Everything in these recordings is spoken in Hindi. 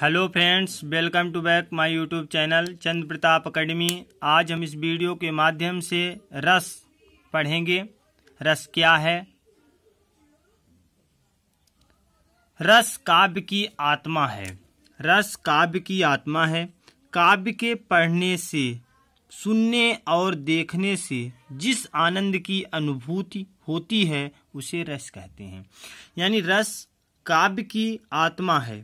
hello friends welcome to back my YouTube channel Chandra Pratap Academy आज हम इस वीडियो के माध्यम से रस पढ़ेंगे रस क्या है रस काव्य की आत्मा है रस काव्य की आत्मा है काव्य के पढ़ने से सुनने और देखने से जिस आनंद की अनुभूति होती है उसे रस कहते हैं यानी रस काव्य की आत्मा है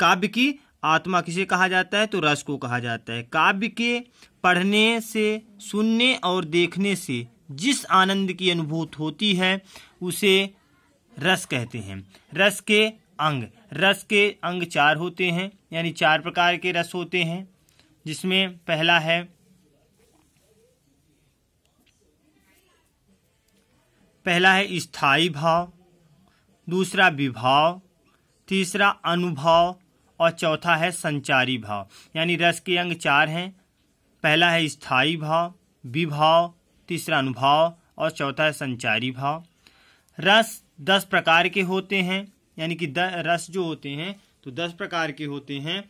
काव्य की आत्मा किसे कहा जाता है तो रस को कहा जाता है काव्य के पढ़ने से सुनने और देखने से जिस आनंद की अनुभूत होती है उसे रस कहते हैं रस के अंग रस के अंग चार होते हैं यानी चार प्रकार के रस होते हैं जिसमें पहला है पहला है स्थाई भाव दूसरा विभाव तीसरा अनुभाव और चौथा है संचारी भाव यानी रस के अंग चार हैं पहला है स्थायी भाव विभाव तीसरा अनुभाव और चौथा है संचारी भाव रस दस प्रकार के होते हैं यानी कि रस जो होते हैं तो दस प्रकार के होते हैं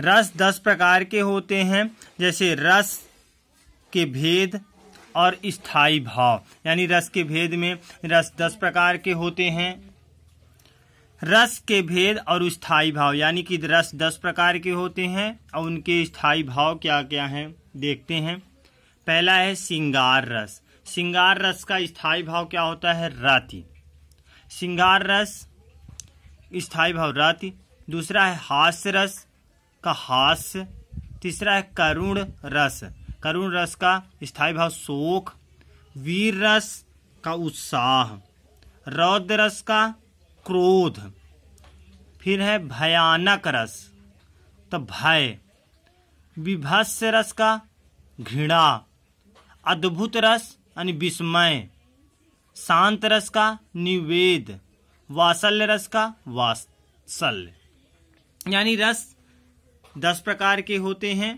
रस दस प्रकार के होते हैं जैसे रस के भेद और स्थाई भाव यानी रस के भेद में रस दस प्रकार के होते हैं रस के भेद और स्थाई भाव यानी कि रस दस प्रकार के होते हैं और उनके स्थाई भाव क्या क्या हैं देखते हैं पहला है सिंगार रस सिंगार रस का स्थाई भाव क्या होता है राति सिंगार रस स्थाई भाव राति दूसरा है हास्य रस का हास्य तीसरा है करुण रस करुण रस का स्थायी भाव शोक वीर रस का उत्साह रौद्र रस का क्रोध फिर है भयानक रस तो भय विभस्य रस का घृणा अद्भुत रस यानी विस्मय शांत रस का निवेद वात्सल्य रस का वात्सल्य यानी रस दस प्रकार के होते हैं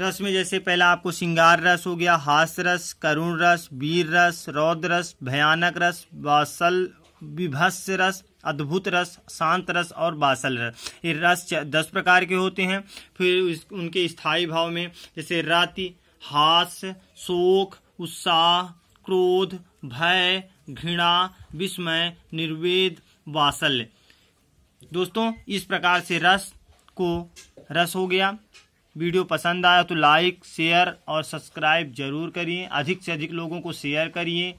रस में जैसे पहला आपको सिंगार रस हो गया हास रस करुण रस वीर रस रौद्र रस भयानक रस वासल विभस्य रस अद्भुत रस शांत रस और बासल रस ये रस दस प्रकार के होते हैं फिर उनके स्थायी भाव में जैसे राति हास शोक उत्साह क्रोध भय घृणा विस्मय निर्वेद वासल दोस्तों इस प्रकार से रस आपको रस हो गया वीडियो पसंद आया तो लाइक शेयर और सब्सक्राइब जरूर करिए अधिक से अधिक लोगों को शेयर करिए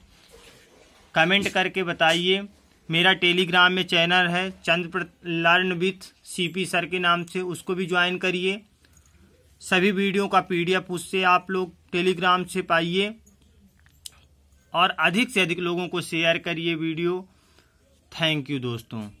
कमेंट करके बताइए मेरा टेलीग्राम में चैनल है Chandra learn with P sir के नाम से उसको भी ज्वाइन करिए सभी वीडियो का पी एफ उससे आप लोग टेलीग्राम से पाइए और अधिक से अधिक लोगों को शेयर करिए वीडियो थैंक यू दोस्तों